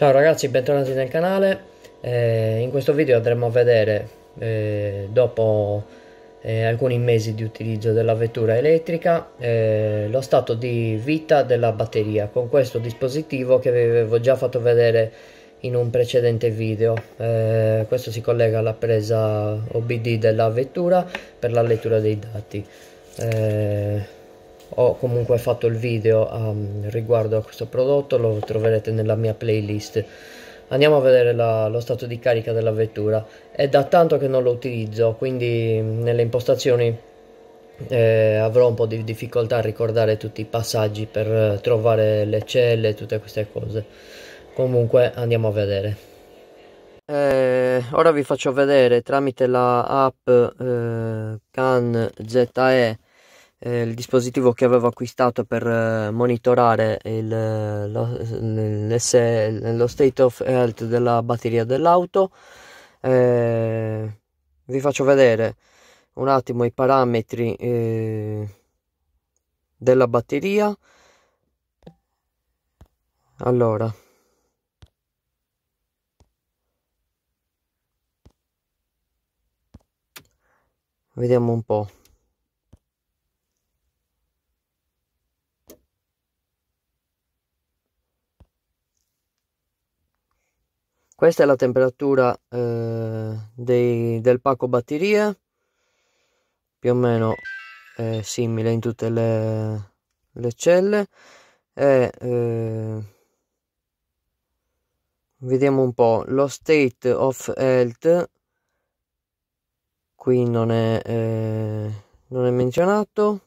Ciao ragazzi, bentornati nel canale. Eh, in questo video andremo a vedere, eh, dopo eh, alcuni mesi di utilizzo della vettura elettrica, eh, lo stato di vita della batteria con questo dispositivo che vi avevo già fatto vedere in un precedente video. Eh, questo si collega alla presa OBD della vettura per la lettura dei dati. Eh, ho comunque fatto il video um, riguardo a questo prodotto lo troverete nella mia playlist andiamo a vedere la, lo stato di carica della vettura è da tanto che non lo utilizzo quindi nelle impostazioni eh, avrò un po' di difficoltà a ricordare tutti i passaggi per eh, trovare le celle e tutte queste cose comunque andiamo a vedere eh, ora vi faccio vedere tramite la app eh, CAN ZE eh, il dispositivo che avevo acquistato per eh, monitorare il, eh, lo, lo, state of health della batteria dell'auto. Eh, vi faccio vedere un attimo i parametri eh, della batteria. Allora, vediamo un po' Questa è la temperatura eh, dei, del pacco batterie, più o meno è eh, simile in tutte le, le celle. E, eh, vediamo un po' lo state of health. Qui non è, eh, non è menzionato.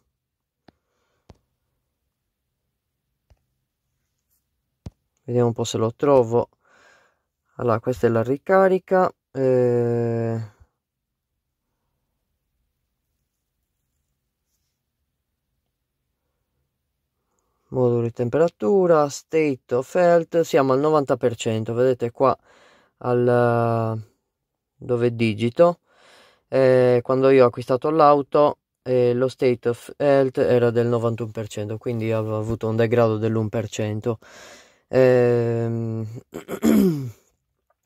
Vediamo un po' se lo trovo allora questa è la ricarica eh... modulo di temperatura state of health siamo al 90% vedete qua al dove digito eh, quando io ho acquistato l'auto eh, lo state of health era del 91% quindi aveva avuto un degrado dell'1% eh,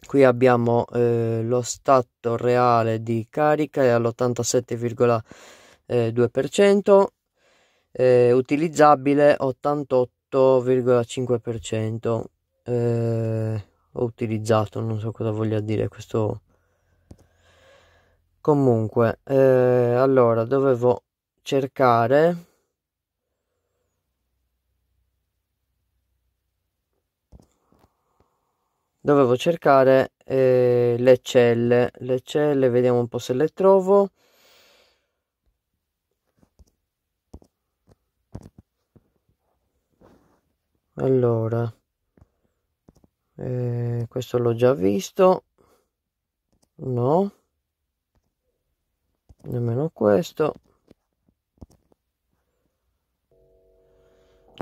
Qui abbiamo eh, lo stato reale di carica è all'87,2%, eh, eh, utilizzabile 88,5%. Eh, ho utilizzato, non so cosa voglia dire questo. Comunque, eh, allora dovevo cercare dovevo cercare eh, le celle le celle vediamo un po' se le trovo allora eh, questo l'ho già visto no nemmeno questo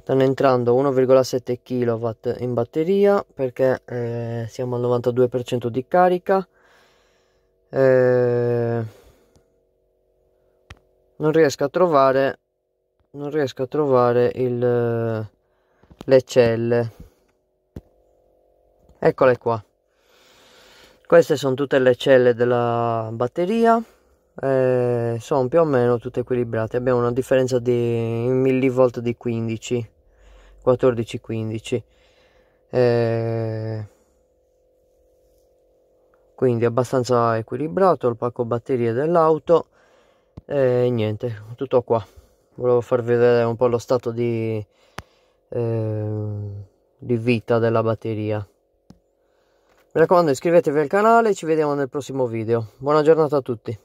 stanno entrando 1,7 kW in batteria perché eh, siamo al 92% di carica eh, non riesco a trovare non riesco a trovare il, eh, le celle eccole qua queste sono tutte le celle della batteria eh, sono più o meno tutte equilibrate abbiamo una differenza di millivolt di 15 14-15 eh, quindi abbastanza equilibrato il pacco batterie dell'auto e eh, niente tutto qua volevo far vedere un po' lo stato di, eh, di vita della batteria mi raccomando iscrivetevi al canale ci vediamo nel prossimo video buona giornata a tutti